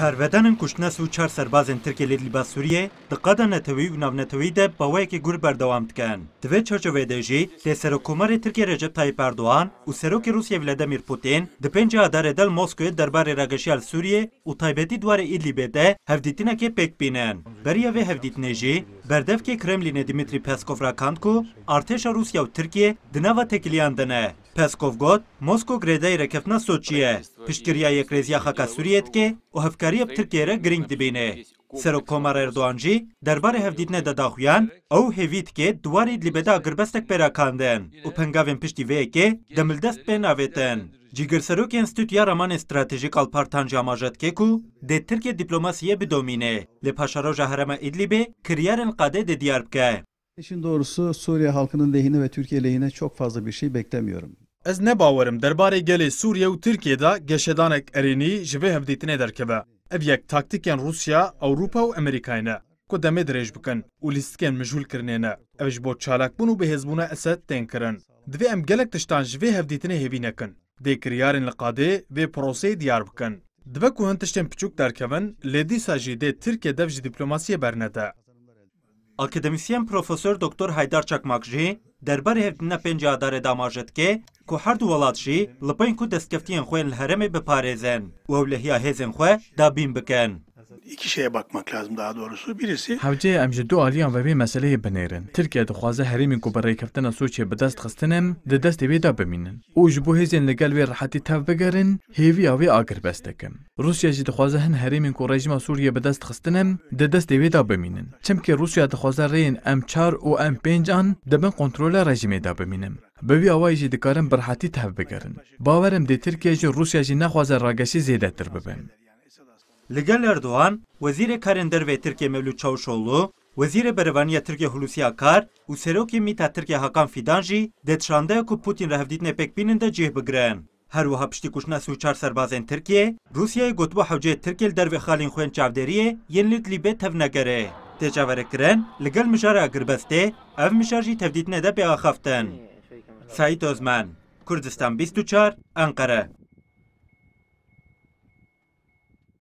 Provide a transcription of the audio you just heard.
کاربدانن کوشتنە سو چار سەربازن ترکیە لێ لیبا سووریە دقادە نەتەوەی و ناونەتەوەی دە بەوەیەکی گور بەردەوام دکەن دوێت چۆچەوێدەژی لێسەر کۆمەری ترکیە رێژە تای پاردوان و سەرۆکی رووسیا ولەدەمیر پوتین دپێنج ئادارێدەل مۆسکوێت دەربارەی ڕگەشیال سووریە و تایبەتی دوارە ئیدلی بێدە هەفدیتنەکە پێکبینەن بەریەوێ هەفدیتنێژی بەردەفکی کرملینە دیمیتری پێسکۆفراکاند و ئارتێشە رووسیا و ترکیە دناوە تێکلیان دەنە پێسکۆف گوت مۆسکۆ گرێدای ڕێکەفتنە سۆچیە Piştgiriya krezya haka Suriyetke u hevkariya Tirkiyere giring dibîne. Serok Komar Erdoğan jî derbarê hevdîtinê de daxuyan ew hêvîtike duwarê li beda girbestek perakandin û pengavên piştî vêyekê demildest pê navêtin. Cigir serokên stûtya ramanê stratejîk alpartan jî amajetke ku dê Tirkiye dîplomasiyê bidomîne Le paşaroja herema İdlibê kiryarên kade de diyar bike. İşin doğrusu Suriye halkının lehine ve Türkiye lehine çok fazla bir şey beklemiyorum. Ez nebawerim derbarê gelê Sûriye û Tirkiye da geşedanek erênî ji vê hevdîtinê derkeve. Ev yek taktikên Rusya, Ewropa û Amerîkayê ne ku demê dirêj bikin û lîstikên mijûlkirinê ne. Ev ji bo çalakbûn û bihêzbûna Esed tên kirin. Divê em gelek tiştan ji vê hevdîtinê hêvî nekin. Dê kiryarên li qadê vê proseyê diyar bikin. Dibe ku hin tiştên piçûk derkevin, lê dîsa jî dê Tirkiye dev ji dîplomasiyê bernede. Akademisyen Profesör Doktor Haydar Çakmak jî دەربەر هێفتنە پێنج ئادارێ داماژێت کێ کو هەردوو وڵاتشی لپین کو دەستکەفتیان خوێن هەرەمێ بپارێزن وەو لە هیا هێزن خوێ دابین بکەن. iki şeye bakmak lazım daha doğrusu. Birisi... Hevceyê em ji du aliyan ve vê meseleyê binêrin. Tirkiye dixwaze herêmên ku bi rêkeftina Sûçiyê bi dest xistinem di destê wê de bimînin. û ji bo hêzên li gel wê rehetî tev bigerin, hêviya wê agir bes dikin. Rûsya jî dixwaze hin herêmên ku rejima Sûriye bi dest xistinem di destê wê de bimînin. Çimkî Rûsya dixwaze rêyên em çar û em pênc an dibin kontrola rejimê de bimînin. Bi vî awayî jî dikarin bi rehetî tev bigerin. Bawerim dê Tirkiye jî Rûsya jî nexwaze rageşî zêdetir bibin. Li gel Erdoğan, Wezîrê Karender vê Tirkiye Mevlût Çavuşoğlu, Wezîrê Berevaniya Tirkiye Hulusi Akar û Serokê Mîta Tirkiye Hakan Fidan jî dedşandeya ku Putin rehevdîtinê pêkbînên de cih bigirin. Her wiha piştî kuşna sûçar serbazên Tirkiye, Rûsyayê gotbû hewceyê Tirkiye li dervê xalên xwe yên çavdêriyê yên li Dilîbê tevnegerê. Têçaverekirin li gel mijara Girbestê, ev mijar jî tevdîtinê de pê axaftin. Said Özmen, Kurdistan 24, Ankara